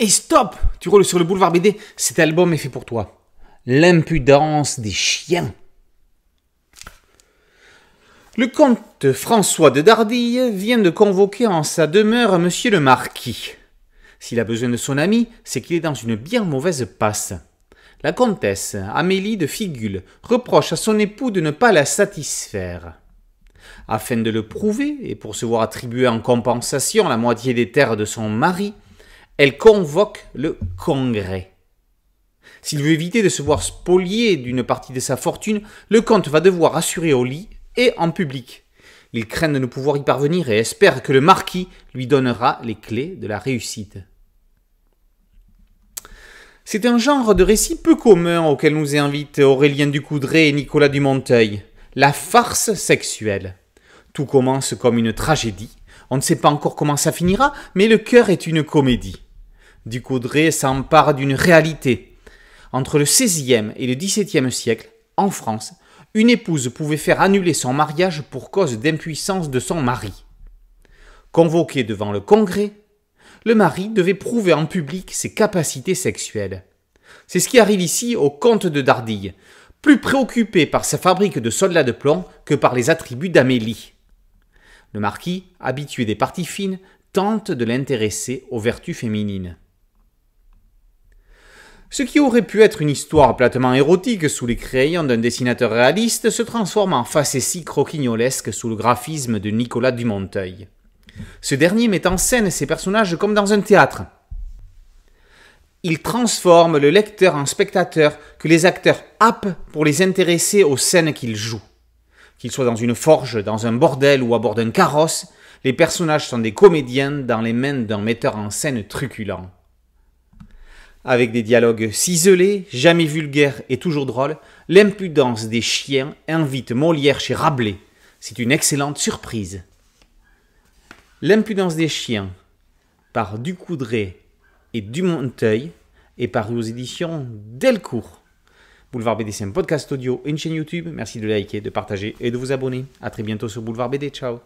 Et stop Tu roules sur le boulevard BD, cet album est fait pour toi. L'impudence des chiens. Le comte François de Dardille vient de convoquer en sa demeure monsieur le marquis. S'il a besoin de son ami, c'est qu'il est dans une bien mauvaise passe. La comtesse Amélie de Figule reproche à son époux de ne pas la satisfaire. Afin de le prouver et pour se voir attribuer en compensation la moitié des terres de son mari, elle convoque le Congrès. S'il veut éviter de se voir spolié d'une partie de sa fortune, le comte va devoir assurer au lit et en public. Il craint de ne pouvoir y parvenir et espère que le marquis lui donnera les clés de la réussite. C'est un genre de récit peu commun auquel nous invitent Aurélien Ducoudray et Nicolas Dumonteuil, la farce sexuelle. Tout commence comme une tragédie. On ne sait pas encore comment ça finira, mais le cœur est une comédie. Du s'empare d'une réalité. Entre le XVIe et le XVIIe siècle, en France, une épouse pouvait faire annuler son mariage pour cause d'impuissance de son mari. Convoqué devant le Congrès, le mari devait prouver en public ses capacités sexuelles. C'est ce qui arrive ici au comte de Dardille, plus préoccupé par sa fabrique de soldats de plomb que par les attributs d'Amélie. Le marquis, habitué des parties fines, tente de l'intéresser aux vertus féminines. Ce qui aurait pu être une histoire platement érotique sous les crayons d'un dessinateur réaliste se transforme en facétie croquignolesque sous le graphisme de Nicolas Dumonteuil. Ce dernier met en scène ses personnages comme dans un théâtre. Il transforme le lecteur en spectateur que les acteurs happent pour les intéresser aux scènes qu'ils jouent. Qu'ils soient dans une forge, dans un bordel ou à bord d'un carrosse, les personnages sont des comédiens dans les mains d'un metteur en scène truculent avec des dialogues ciselés, jamais vulgaires et toujours drôles, l'impudence des chiens invite Molière chez Rabelais. C'est une excellente surprise. L'impudence des chiens, par Ducoudray et Dumonteuil, est paru aux éditions Delcourt. Boulevard BD, c'est un podcast audio et une chaîne YouTube. Merci de liker, de partager et de vous abonner. A très bientôt sur Boulevard BD. Ciao